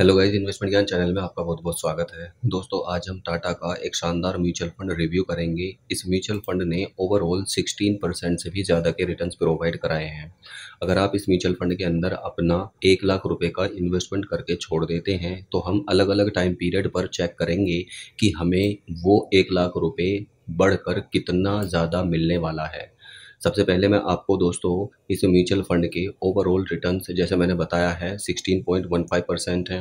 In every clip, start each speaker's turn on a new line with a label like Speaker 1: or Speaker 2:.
Speaker 1: hello guys investment Gyan channel में आपका बहुत बहुत स्वागत है दोस्तों आज हम टाटा का एक शानदार म्यूचुअल फंड रिव्यू करेंगे इस म्यूचुअल फंड ने ओवरऑल 16 परसेंट से भी ज़्यादा के रिटर्न्स प्रोवाइड कराए हैं अगर आप इस म्यूचुअल फंड के अंदर अपना एक लाख रुपए का इन्वेस्टमेंट करके छोड़ देते हैं तो हम अलग अलग टाइम पीरियड पर चेक करेंगे कि हमें वो एक लाख रुपये बढ़कर कितना ज़्यादा मिलने वाला है सबसे पहले मैं आपको दोस्तों इस म्यूचुअल फ़ंड के ओवरऑल रिटर्न जैसे मैंने बताया है 16.15 परसेंट है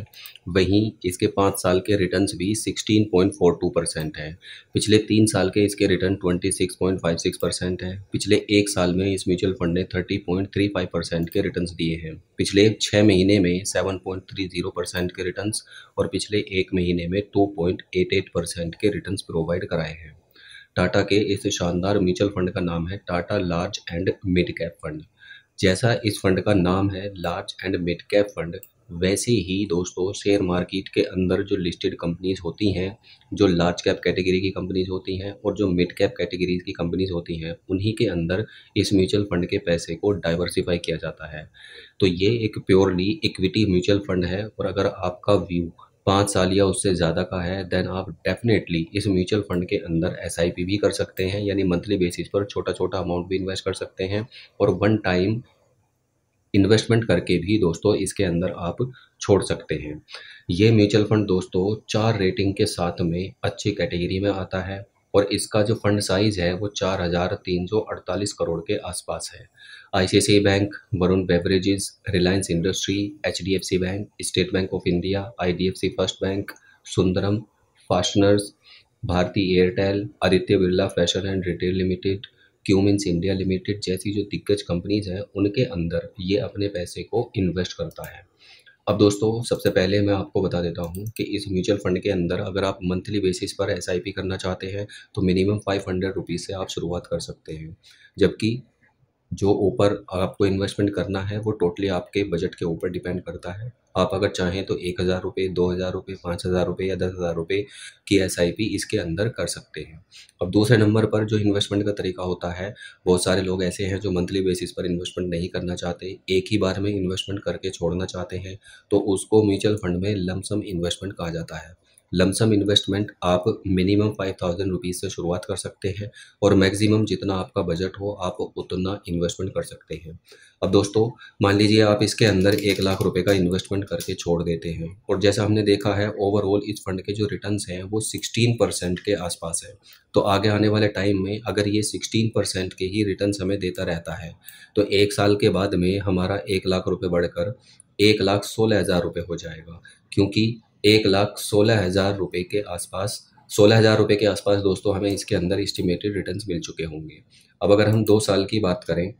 Speaker 1: वहीं इसके पाँच साल के रिटर्न भी 16.42 परसेंट है पिछले तीन साल के इसके रिटर्न 26.56 परसेंट है पिछले एक साल में इस म्यूचुअल फ़ंड ने 30.35 परसेंट के रिटर्न दिए हैं पिछले छः महीने में जीरो परसेंट के रिटर्न और पिछले एक महीने में एट परसेंट के रिटर्न प्रोवाइड कराए हैं टाटा के इस शानदार म्यूचुअल फंड का नाम है Tata large and mid cap fund जैसा इस फंड का नाम है large and mid cap fund वैसे ही दोस्तों शेयर मार्केट के अंदर जो लिस्टेड कंपनीज होती हैं जो लार्ज कैप कैटेगरी की कंपनीज होती हैं और जो मिड कैप कैटेगरीज की कंपनीज होती हैं उन्हीं के अंदर इस म्यूचुअल फंड के पैसे को डाइवर्सिफाई किया जाता है तो ये एक प्योरली इक्विटी म्यूचुअल फंड है और अगर आपका व्यू पाँच साल या उससे ज़्यादा का है देन आप डेफिनेटली इस म्यूचुअल फंड के अंदर एस भी कर सकते हैं यानी मंथली बेसिस पर छोटा छोटा अमाउंट भी इन्वेस्ट कर सकते हैं और वन टाइम इन्वेस्टमेंट करके भी दोस्तों इसके अंदर आप छोड़ सकते हैं ये म्यूचुअल फंड दोस्तों चार रेटिंग के साथ में अच्छी कैटेगरी में आता है और इसका जो फंड साइज़ है वो चार हज़ार तीन सौ अड़तालीस करोड़ के आसपास है ICICI bank Varun beverages Reliance industry H bank State Bank of India I first bank Sundaram fasteners Bharti Airtel Aditya Birla fashion and retail limited Cummins India limited जैसी जो दिग्गज कंपनीज हैं उनके अंदर ये अपने पैसे को इन्वेस्ट करता है अब दोस्तों सबसे पहले मैं आपको बता देता हूँ कि इस म्यूचुअल फंड के अंदर अगर आप मंथली बेसिस पर एस करना चाहते हैं तो मिनिमम फाइव हंड्रेड रुपीज़ से आप शुरुआत कर सकते हैं जबकि जो ऊपर आपको इन्वेस्टमेंट करना है वो टोटली आपके बजट के ऊपर डिपेंड करता है आप अगर चाहें तो एक हज़ार रुपये दो हज़ार रुपये पाँच हज़ार रुपये या दस हज़ार रुपये की एस आई पी इसके अंदर कर सकते हैं अब दूसरे नंबर पर जो इन्वेस्टमेंट का तरीका होता है बहुत सारे लोग ऐसे हैं जो मंथली बेसिस पर इन्वेस्टमेंट नहीं करना चाहते एक ही बार में इन्वेस्टमेंट करके छोड़ना चाहते हैं तो उसको म्यूचुअल फंड में लमसम इन्वेस्टमेंट कहा जाता है लमसम इन्वेस्टमेंट आप मिनिमम फाइव थाउजेंड रुपीज़ से शुरुआत कर सकते हैं और मैक्सिमम जितना आपका बजट हो आप उतना इन्वेस्टमेंट कर सकते हैं अब दोस्तों मान लीजिए आप इसके अंदर एक लाख रुपए का इन्वेस्टमेंट करके छोड़ देते हैं और जैसा हमने देखा है ओवरऑल इस फंड के जो रिटर्न हैं वो सिक्सटीन परसेंट के आसपास है तो आगे आने वाले टाइम में अगर ये सिक्सटीन परसेंट के ही रिटर्न हमें देता रहता है तो एक साल के बाद में हमारा एक लाख रुपये बढ़कर एक लाख सोलह हज़ार रुपये हो जाएगा क्योंकि एक लाख सोलह हज़ार रुपये के आसपास सोलह हज़ार रुपये के आसपास दोस्तों हमें इसके अंदर इस्टीमेटेड रिटर्न मिल चुके होंगे अब अगर हम दो साल की बात करें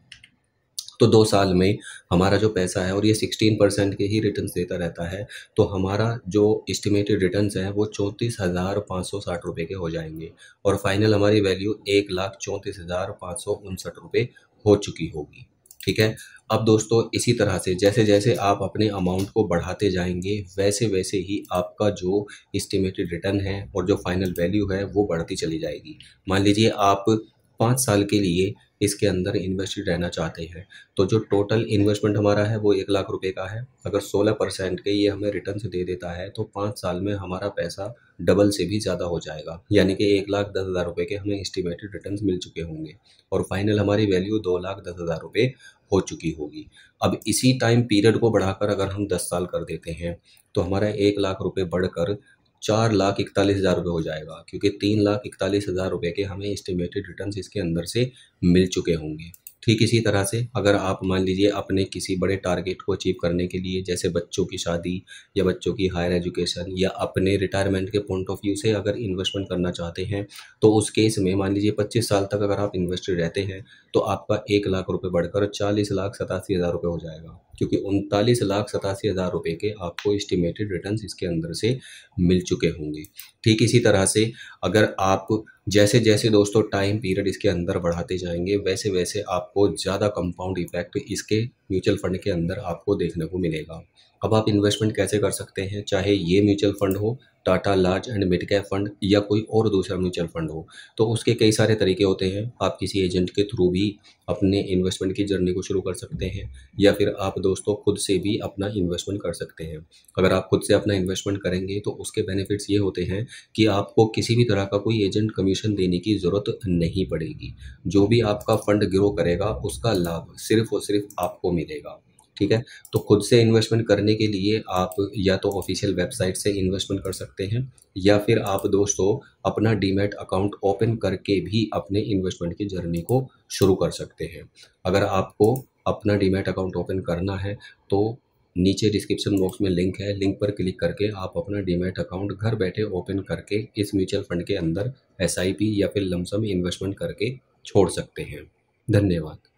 Speaker 1: तो दो साल में हमारा जो पैसा है और ये सिक्सटीन परसेंट के ही रिटर्न देता रहता है तो हमारा जो इस्टीमेटेड रिटर्न है वो चौंतीस हज़ार पाँच सौ साठ रुपये के हो जाएंगे और फाइनल हमारी वैल्यू एक लाख चौंतीस हज़ार पाँच सौ उनसठ रुपये हो चुकी होगी ठीक है अब दोस्तों इसी तरह से जैसे जैसे आप अपने अमाउंट को बढ़ाते जाएंगे वैसे वैसे ही आपका जो इस्टीमेटेड रिटर्न है और जो फाइनल वैल्यू है वो बढ़ती चली जाएगी मान लीजिए आप पाँच साल के लिए इसके अंदर इन्वेस्टेड रहना चाहते हैं तो जो टोटल इन्वेस्टमेंट हमारा है वो एक लाख रुपए का है अगर सोलह परसेंट के ये हमें रिटर्न दे देता है तो पाँच साल में हमारा पैसा डबल से भी ज़्यादा हो जाएगा यानी कि एक लाख दस हज़ार रुपये के हमें इस्टीमेटेड रिटर्न मिल चुके होंगे और फाइनल हमारी वैल्यू दो लाख दस हज़ार रुपये हो चुकी होगी अब इसी टाइम पीरियड को बढ़ाकर अगर हम दस साल कर देते हैं तो हमारा एक लाख रुपये बढ़कर चार लाख इकतालीस हज़ार रुपये हो जाएगा क्योंकि तीन लाख इकतालीस हज़ार रुपये के हमें इस्टीमेटेड रिटर्न इसके अंदर से मिल चुके होंगे ठीक इसी तरह से अगर आप मान लीजिए अपने किसी बड़े टारगेट को अचीव करने के लिए जैसे बच्चों की शादी या बच्चों की हायर एजुकेशन या अपने रिटायरमेंट के पॉइंट ऑफ व्यू से अगर इन्वेस्टमेंट करना चाहते हैं तो उस केस में मान लीजिए पच्चीस साल तक अगर आप इन्वेस्टेड रहते हैं तो आपका एक लाख रुपये बढ़कर चालीस लाख सतासी हज़ार रुपये हो जाएगा क्योंकि उनतालीस लाख सतासी हज़ार रुपये के आपको इस्टीमेटेड रिटर्न इसके अंदर से मिल चुके होंगे ठीक इसी तरह से अगर आप जैसे जैसे दोस्तों टाइम पीरियड इसके अंदर बढ़ाते जाएंगे वैसे वैसे आपको ज़्यादा कंपाउंड इफेक्ट इसके म्यूचुअल फ़ंड के अंदर आपको देखने को मिलेगा अब आप इन्वेस्टमेंट कैसे कर सकते हैं चाहे ये म्यूचुअल फ़ंड हो Tata large and mid cap fund या कोई और दूसरा म्यूचुअल फंड हो तो उसके कई सारे तरीके होते हैं आप किसी एजेंट के थ्रू भी अपने इन्वेस्टमेंट की जर्नी को शुरू कर सकते हैं या फिर आप दोस्तों खुद से भी अपना इन्वेस्टमेंट कर सकते हैं अगर आप खुद से अपना इन्वेस्टमेंट करेंगे तो उसके बेनिफिट्स ये होते हैं कि आपको किसी भी तरह का कोई एजेंट कमीशन देने की ज़रूरत नहीं पड़ेगी जो भी आपका फ़ंड ग्रो करेगा उसका लाभ सिर्फ़ और सिर्फ आपको मिलेगा ठीक है तो खुद से इन्वेस्टमेंट करने के लिए आप या तो ऑफिशियल वेबसाइट से इन्वेस्टमेंट कर सकते हैं या फिर आप दोस्तों अपना डीमेट अकाउंट ओपन करके भी अपने इन्वेस्टमेंट की जर्नी को शुरू कर सकते हैं अगर आपको अपना डीमेट अकाउंट ओपन करना है तो नीचे डिस्क्रिप्शन बॉक्स में लिंक है लिंक पर क्लिक करके आप अपना डीमेट अकाउंट घर बैठे ओपन करके इस म्यूचुअल फंड के अंदर एस या फिर लमसम इन्वेस्टमेंट करके छोड़ सकते हैं धन्यवाद